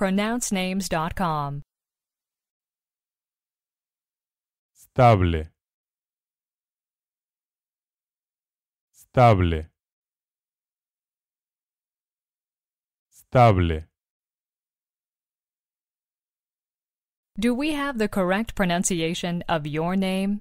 pronouncenames.com. Stable. Stable. Stable. Do we have the correct pronunciation of your name?